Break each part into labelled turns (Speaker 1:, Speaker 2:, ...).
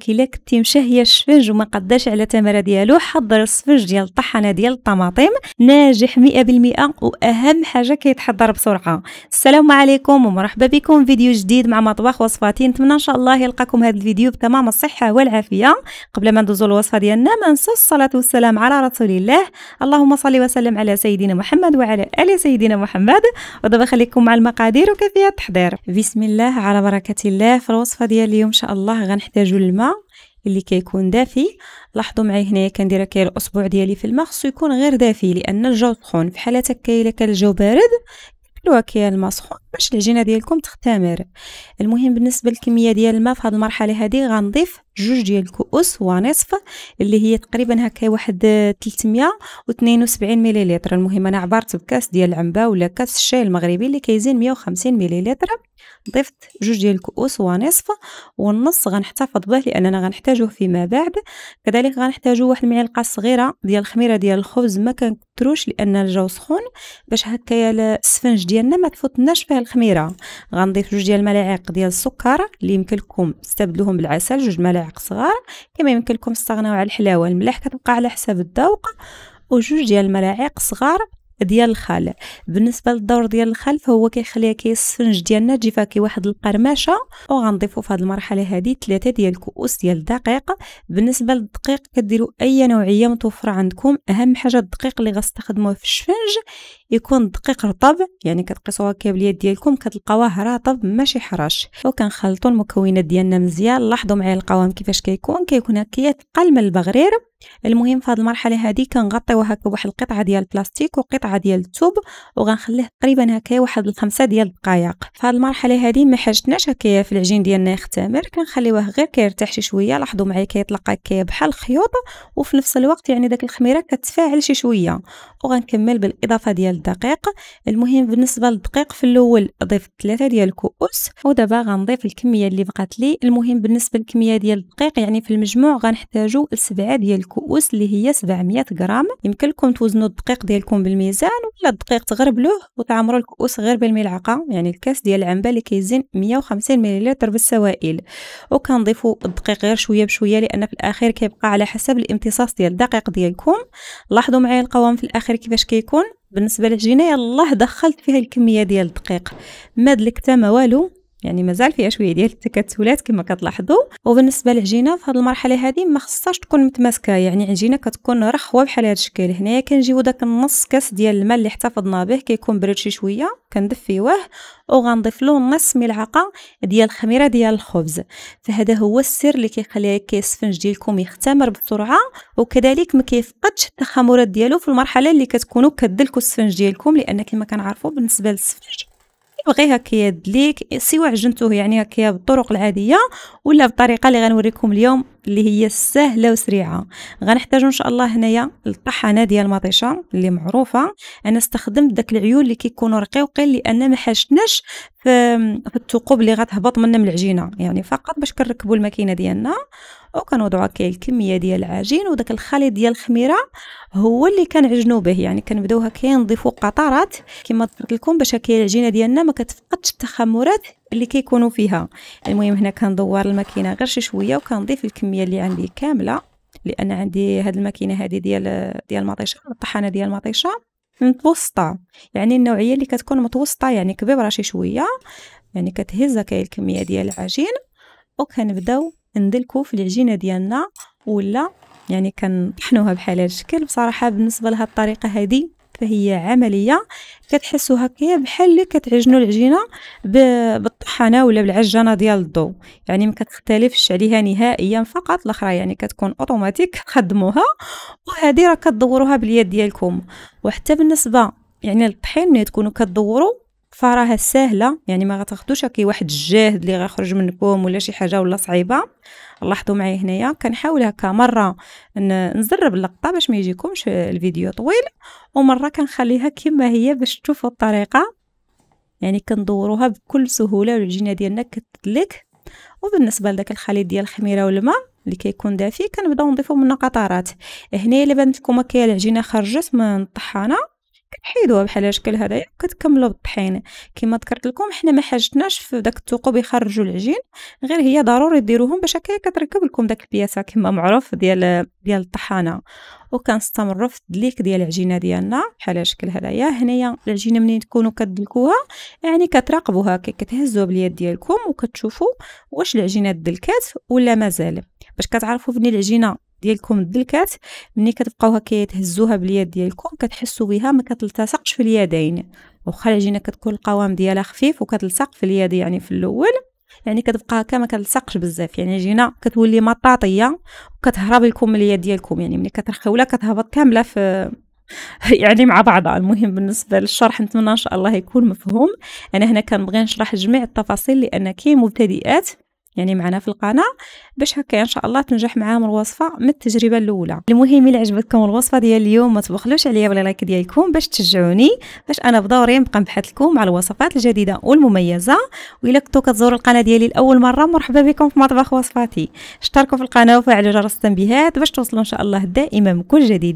Speaker 1: كي كنتي مشهيه الشفج وما قداش على تمره ديالو حضر السفنج ديال الطحنه ديال الطماطم ناجح 100% واهم حاجه كيتحضر بسرعه السلام عليكم ومرحبا بكم فيديو جديد مع مطبخ وصفاتي نتمنى ان شاء الله يلقاكم هذا الفيديو بتمام الصحه والعافيه قبل ما ندوزو الوصفه ديالنا ما ننساوش الصلاه والسلام على رسول الله اللهم صل وسلم على سيدنا محمد وعلى ال سيدنا محمد ودابا خليكم مع المقادير وكيفيه التحضير بسم الله على بركه الله في الوصفه ديال اليوم ان شاء الله غنحتاجو الماء اللي كيكون دافي لاحظوا معايا هنايا كندير كاي الاصبع ديالي في الماء خصو يكون غير دافي لان الجو سخون في حالة هكا الا كان الجو بارد كلوها كاي الماء سخون باش العجينه ديالكم تختمر المهم بالنسبه للكميه ديال الماء في هذه المرحله هذه غنضيف جوج ديال الكؤوس ونصف اللي هي تقريبا هكا واحد 372 مليلتر المهم انا عبرت بكاس ديال العنبه ولا كاس الشاي المغربي اللي كيزين 150 مليلتر ضفت جوج ديال الكؤوس ونصف والنص غنحتفظ به لاننا غنحتاجوه فيما بعد كذلك غنحتاجو واحد المعلقه صغيره ديال الخميره ديال الخبز ما كنكثروش لان الجو سخون باش هكايا السفنج ديالنا ما تفوتناش فيه الخميره غنضيف جوج ديال الملاعق ديال السكر اللي يمكن لكم تستبدلوهم بالعسل جوج ملاعق صغار كما يمكن لكم تستغناو على الحلاوه الملح كتبقى على حساب الذوق وجوج ديال الملاعق صغار ديال الخال بالنسبه للدور ديال الخال فهو كيخليها كي السفنج ديالنا تجي فيها كي واحد القرمشه وغنضيفوا في هذه المرحله هذه ثلاثه ديال الكؤوس ديال الدقيق بالنسبه للدقيق كديروا اي نوعيه متوفره عندكم اهم حاجه الدقيق اللي غنستخدموه في الشفنج يكون دقيق رطب يعني كتقيسوها باليد ديالكم كتلقاوه رطب ماشي حراش وكنخلطوا المكونات ديالنا مزيان لاحظوا معايا القوام كيفاش كيكون كيكون كيتقل من البغرير المهم في هذه المرحله هذه كنغطيو هكا بواحد القطعه ديال البلاستيك وقطعه ديال الثوب وغنخليه تقريبا هكا واحد الخمسة ديال الدقائق في هذه المرحله هذه ما حاجتناش هكا في العجين ديالنا يختمر كنخليوه غير كيرتاح شي شويه لاحظوا معايا كيطلق هكا بحال الخيوط وفي نفس الوقت يعني داك الخميره كتفاعل شي شويه وغنكمل بالاضافه ديال الدقيق المهم بالنسبه للدقيق في الاول ضيف ثلاثه ديال الكؤوس ودابا غنضيف الكميه اللي بقات لي المهم بالنسبه للكميه ديال الدقيق يعني في المجموع غنحتاجو سبعه ديال الكؤوس اللي هي 700 غرام يمكن لكم توزنوا الدقيق ديالكم بالميزان ولا الدقيق تغربلوه وتعمروا الكؤوس غير بالملعقه يعني الكاس ديال العنبه اللي كيزين 150 مللتر بالسوائل وكنضيفوا الدقيق غير شويه بشويه لان في الاخير كيبقى على حسب الامتصاص ديال الدقيق ديالكم لاحظوا معايا القوام في الاخير كيفاش كيكون بالنسبه للعجينه الله دخلت فيها الكميه ديال الدقيق ما دلك ما والو يعني مازال فيها شويه ديال التكتلات كما كتلاحظوا وبالنسبه للعجينه في هذه المرحله هذه ما خصهاش تكون متماسكه يعني عجينه كتكون رخوه بحال هذا الشكل هنايا كنجيو داك النص كاس ديال الماء اللي احتفظنا به كيكون برد شي شويه كندفيوه وغنضيف له نص ملعقه ديال الخميره ديال الخبز فهذا هو السر اللي كيخلي الكيسفنج ديالكم يختمر بسرعه وكذلك ما كيفقدش التخمرات ديالو في المرحله اللي كتكونوا كدلكوا السفنج ديالكم لان كما كنعرفوا بالنسبه للسفنج بغي هكا يدليك سوا عجنتوه يعني هكا بالطرق العاديه ولا بالطريقه اللي غنوريكم اليوم اللي هي سهله وسريعه غنحتاجو ان شاء الله هنايا الطحانه ديال مطيشه اللي معروفه انا استخدمت داك العيون اللي كيكونوا رقيقين لان ما حاشتناش في, في الثقوب اللي غتهبط منا من العجينه يعني فقط باش كنركبوا الماكينه ديالنا وكنوضعوا هكا الكميه ديال العجين وداك الخليط ديال الخميره هو اللي كنعجنوا به يعني كنبداو هكا نضيفوا قطرات كما ذكرت لكم باش هكا العجينه ديالنا ما كتفقدش التخمرات اللي كيكونوا فيها المهم هنا كندور الماكينه غير شي شويه وكنضيف الكميه اللي عندي كامله لان عندي هاد الماكينه هادي ديال ديال المطيشه الطحانه ديال المطيشه متوسطه يعني النوعيه اللي كتكون متوسطه يعني كبيبره شي شويه يعني كتهز هكا الكميه ديال العجين وكنبداو ندلكو في العجينه ديالنا ولا يعني كنطحنوها بحال هذا الشكل بصراحه بالنسبه لهاد الطريقه هذه فهي عملية كتحسوا هكا بحال اللي كتعجنوا العجينة بالطحانه ولا بالعجانة ديال الضو يعني ما كتختلفش عليها نهائيا فقط الاخرى يعني كتكون اوتوماتيك خدموها وهذه راه كدوروها باليد ديالكم وحتى بالنسبة يعني الطحين ملي تكونوا كدوروا فراها ساهله يعني ما غتاخذوش كي واحد الجهد اللي غيخرج منكم ولا شي حاجه ولا صعيبه لاحظوا معايا هنايا كنحاول هكا مره نزرب اللقطه باش ما يجيكمش الفيديو طويل ومره كنخليها كما هي باش تشوفوا الطريقه يعني كندوروها بكل سهوله والعجينه ديالنا كتدلك وبالنسبه لذاك الخليط ديال الخميره والماء اللي كيكون دافي كنبداو نضيفو منه قطرات هنا الا بانت لكم كاين العجينه خرجت من الطحانه كنحيدوها بحال الشكل هذا كتكملوا بالطحينه كما ذكرت لكم حنا ما حاجتناش في داك الثقوب يخرجوا العجين غير هي ضروري ديروهم باش هكا كتركب لكم داك البياسه كما معروف ديال ديال الطحانه وكنستمروا في الدليك ديال العجينه ديالنا بحال الشكل هذايا هنايا العجينه منين تكونوا كدلكوها يعني كتراقبوها كتهزوها باليد ديالكم وكتشوفوا واش العجينه دلكات ولا مازال باش كتعرفوا فين العجينه ديالكم الدلكات ملي كتبقاوها كتهزوها باليد ديالكم كتحسوا بها ما كتلتصقش في اليدين واخا العجينه كتكون القوام ديالها خفيف وكتلصق في اليد يعني في الاول يعني كتبقى هكا ما كتلصقش بزاف يعني العجينه كتولي مطاطيه وكتهرب لكم من اليد ديالكم يعني ملي كترخيولا كتهبط كامله في يعني مع بعضها المهم بالنسبه للشرح نتمنى ان شاء الله يكون مفهوم انا هنا كنبغي نشرح جميع التفاصيل لان كاين مبتدئات يعني معنا في القناة باش هكا إن شاء الله تنجح معاهم الوصفة من التجربة الأولى المهم إلا عجبتكم الوصفة ديال اليوم ما تبخلوش عليا ولا لايك ديالكم باش تشجعوني باش أنا بدوري نبقى نبحث لكم على الوصفات الجديدة والمميزة وإلا كنتو كتزوروا القناة ديالي لأول مرة مرحبا بكم في مطبخ وصفاتي اشتركوا في القناة وفعلوا جرس التنبيهات باش توصلوا إن شاء الله دائما بكل جديد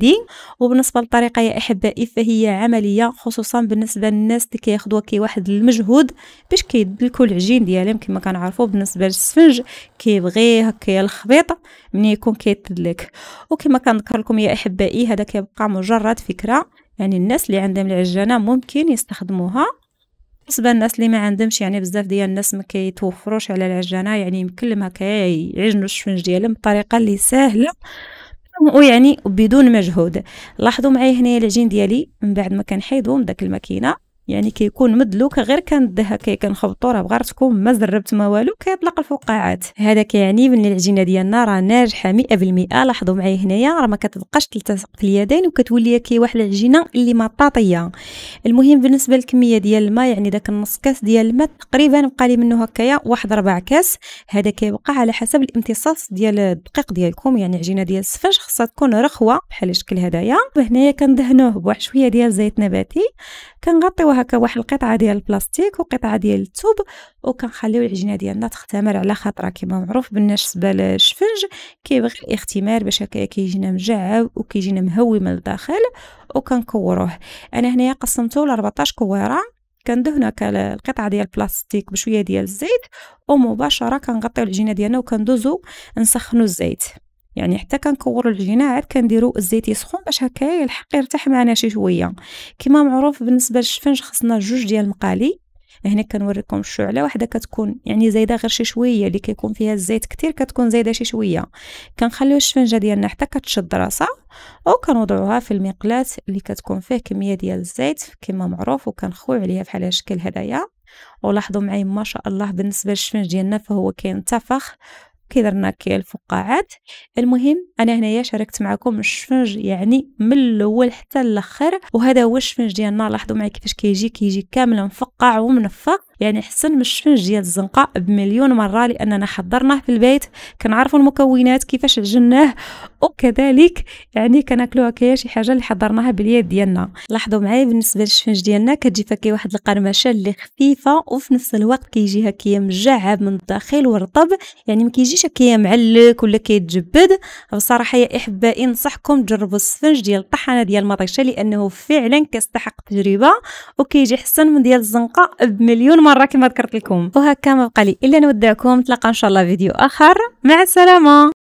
Speaker 1: وبالنسبة للطريقة يا أحبائي فهي عملية خصوصا بالنسبة للناس اللي كياخذوها كي واحد المجهود باش كيدلكوا العجين ديالهم كما كنعرفوا بالنسبة السفنج كيبغي هكا الخبيطه ملي يكون كيتدلك وكما كنذكر لكم يا احبائي هذا كيبقى مجرد فكره يعني الناس اللي عندهم العجانه ممكن يستخدموها بالنسبه للناس اللي ما عندهمش يعني بزاف ديال الناس ما كيتوفروش على العجانه يعني يمكن لهم هكا يعجنوا الشفنج ديالهم بطريقه اللي سهله ويعني بدون مجهود لاحظوا معايا هنايا العجين ديالي من بعد ما كنحيدو من داك الماكينه يعني كيكون مدلوك غير كندها كي كنخبطو راه بغارتكم ما زربت ما والو كيطلق الفقاعات هذا كيعني من العجينه ديالنا راه ناجحه 100% لاحظوا معايا هنايا راه ما كتبقاش تلتصق في اليدين وكتولي كي واحد العجينه اللي مطاطيه المهم بالنسبه للكميه ديال الماء يعني داك النص كاس ديال الماء تقريبا بقى لي منه هكايا واحد ربع كاس هذا كيبقى على حسب الامتصاص ديال الدقيق ديالكم يعني عجينه ديال السفنج خاصها تكون رخوه بحال الشكل هذايا وهنايا كندهنوه بواحد شويه ديال زيت نباتي كنغطيوه هكا واحد القطعه ديال البلاستيك وقطعه ديال الثوب وكنخليو العجينه ديالنا تختمر على خاطرها كما معروف بالنسبه للشفنج كيبغي الاختمار باش هكا كيجينا مجعب وكيجينا مهوي من الداخل وكنكوروه انا هنايا قسمته ل 14 كويره كندهن هكا القطعه ديال البلاستيك بشويه ديال الزيت ومباشره كنغطيو العجينه ديالنا وكندوزو نسخنو الزيت يعني حتى كنكورو الجناعات كنديرو الزيت يسخن باش هكا يلحق يرتاح معنا شي شويه كما معروف بالنسبه للشفنج خصنا جوج ديال المقالي هنا كنوريكم الشعله واحده كتكون يعني زايده غير شي شويه اللي كيكون فيها الزيت كتير كتكون زايده شي شويه كنخليو الشفنجه ديالنا حتى كتشد راسها وكنوضعوها في المقلاه اللي كتكون فيه كميه ديال الزيت كما معروف وكنخويو عليها بحال هذا الشكل هدايا ولاحظوا معايا ما شاء الله بالنسبه للشفنج ديالنا فهو كينتفخ كيدرنا كي الفقاعات المهم انا هنايا شاركت معكم الشفنج يعني من الاول حتى الاخر وهذا هو الشفنج ديالنا لاحظوا معي كيفاش كيجي كيجي كامل مفقع ومنفق يعني حسن من الشفنج ديال الزنقه بمليون مره لاننا حضرناه في البيت كنعرفوا المكونات كيفاش عجناه وكذلك يعني كناكلوها كي شي حاجه اللي حضرناها باليد ديالنا لاحظوا معايا بالنسبه للشفنج ديالنا كتجي فكي واحد القرمشه اللي خفيفه وفي نفس الوقت كيجي هكيا مجعب من الداخل ورطب يعني ما كيجيش هكيا معلك ولا كيتجبد بصراحه يا احبائي نصحكم تجربوا السفنج ديال الطحانه ديال المطيشه لانه فعلا كيستحق تجربه وكيجي حسن من ديال الزنقه بمليون مرة كما ذكرت لكم وهكا ما بقى لي إلا نودعكم نتلاقى إن شاء الله فيديو آخر مع السلامة